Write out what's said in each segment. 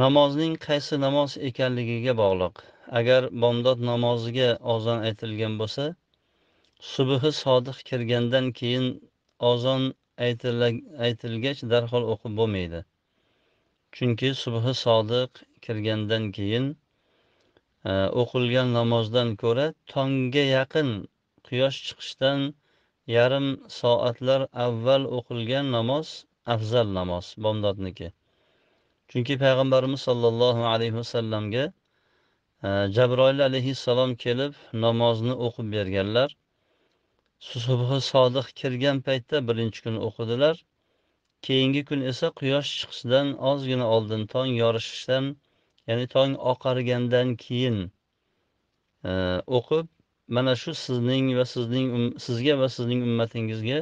namozning qaysi namoz ekanligiga bog'liq agar bomdod namoziga ozon aytilgan bo'lsa subhi sodiq kirgandan keyin ozon aytilgach darhol o'qib bo'lmaydi chunki subhi sodiq kirgandan keyin e, o'qilgan namozdan ko'ra tongga yaqin quyosh chiqishdan yarim soatlar avval o'qilgan namoz afzal namoz bomdodniki chunki payg'ambarimiz sollallohu alayhi vasallamga e, jabroil alayhissalom kelib namozni o'qib berganlar subhi sodiq kirgan paytda birinchi kun o'qidilar keyingi kun esa quyosh chiqishidan ozgina oldin tong yorishishdan ya'ni tong oqargandan keyin e, o'qib mana shu sizning va sizning um-, sizga va sizning ummatingizga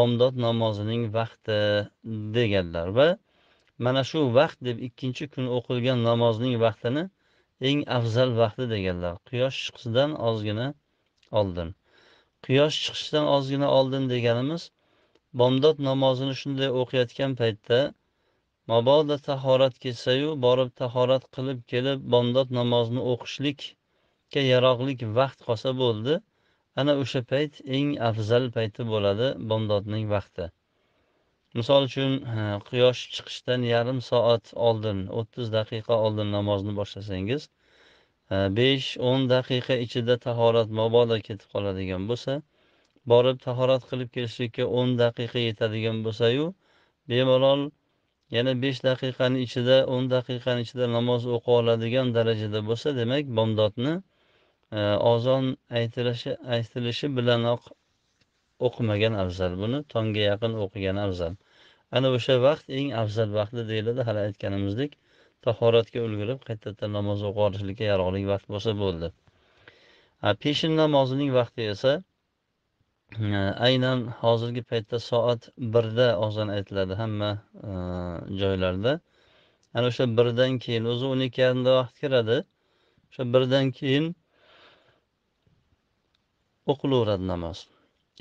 bomdod namozining vaqti deganlar va mana shu vaqt deb ikkinchi kun o'qilgan namozning vaqtini eng afzal vaqti deganlar quyosh chiqishidan ozgina oldin quyosh chiqishidan ozgina oldin deganimiz bomdod namozini shunday o'qiyotgan paytda mabodo tahorat kelsayu borib tahorat qilib kelib bomdod namozini o'qishlikka yaroqlik vaqt qolsa bo'ldi ana o'sha payt eng afzal payti bo'ladi bomdodning vaqti misol uchun e, quyosh chiqishdan yarim soat oldin o'ttiz daqiqa oldin namozni boshlasangiz e, besh o'n daqiqa ichida tahorat mabodo ketib qoladigan bo'lsa borib tahorat qilib kelishlikka o'n daqiqa yetadigan bo'lsayu bemalol yana besh daqiqani ichida o'n daqiqani ichida namoz o'qib oladigan darajada bo'lsa demak bomdodni e, ozon aytilishi aytilishi bilanoq o'qimagan afzal buni tongga yaqin o'qigan afzal ana o'sha vaqt eng afzal vaqti deyiladi hali aytganimizdek tahoratga ulgurib qaytadan namoz o'qib olishlikka yaroqli vaqt bo'lsa bo'ldi peshin namozining vaqti esa e, aynan hozirgi paytda soat birda ozon aytiladi hamma e, joylarda ana o'sha birdan keyin o'zi o'n ikki yarimda vaqt kiradi o'sha birdan keyin o'qilaveradi namoz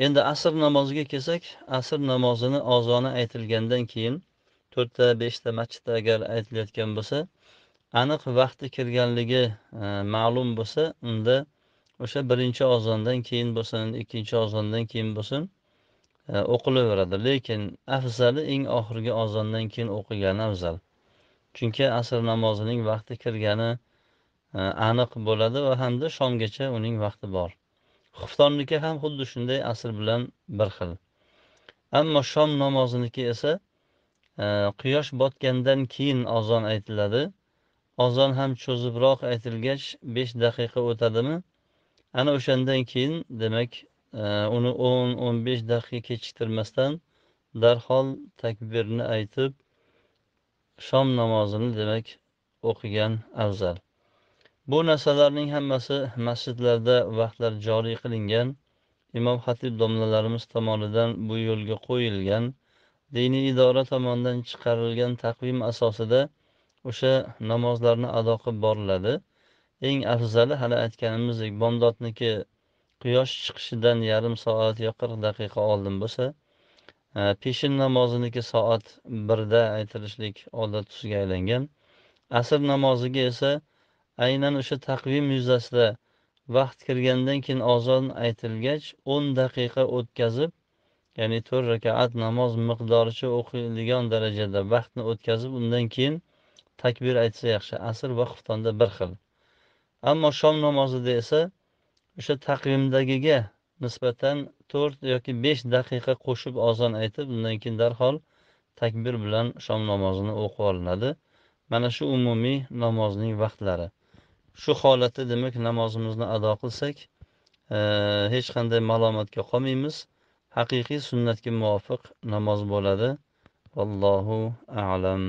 endi asr namoziga kelsak asr namozini ozoni aytilgandan keyin to'rtta beshta masjidda agar aytilayotgan bo'lsa aniq vaqti kirganligi e, ma'lum bo'lsa unda o'sha birinchi ozondan keyin bo'lsin ikkinchi ozondan keyin bo'lsin e, o'qilaveradi lekin afzali eng oxirgi ozondan keyin o'qigani afzal chunki asr namozining vaqti kirgani e, aniq bo'ladi va hamda shomgacha uning vaqti bor xuftonniki ham xuddi shunday asr bilan bir xil ammo shom namoziniki esa e, quyosh botgandan keyin azon aytiladi ozon ham cho'zibroq aytilgach besh daqiqa o'tadimi ana o'shandan keyin demak e, uni o'n o'n besh daqiqa kechiktirmasdan darhol takbirni aytib shom namozini demak o'qigan afzal Bu narsalarning hammasi masjidlarda vaqtlar joriy qilingan imom xatib domlalarimiz tomonidan bu yo'lga qo'yilgan diniy idora tomonidan chiqarilgan taqvim asosida o'sha namozlarni ado qilib boriladi eng afzali hali aytganimizdek bomdodniki quyosh chiqishidan yarim soat yo qirq daqiqa oldin bo'lsa e, peshin namoziniki soat birda aytilishlik odat tusiga aylangan asr namoziga esa aynan o'sha taqvim yuzasida vaqt kirgandan keyin azon aytilgach o'n daqiqa o'tkazib ya'ni to'rt rakaat namoz miqdoricha o'qiydigan darajada vaqtni o'tkazib undan keyin takbir aytsa yaxshi asr va xuftonda bir xil ammo shom namozida esa o'sha taqvimdagiga nisbatan to'rt yoki besh daqiqa qo'shib ozon aytib undan keyin darhol takbir bilan shom namozini o'qib olinadi mana shu umumiy namozning vaqtlari shu holatda demak namozimizni ado qilsak e, hech qanday malomatga qolmaymiz haqiqiy sunnatga muvofiq namoz bo'ladi vallohu alam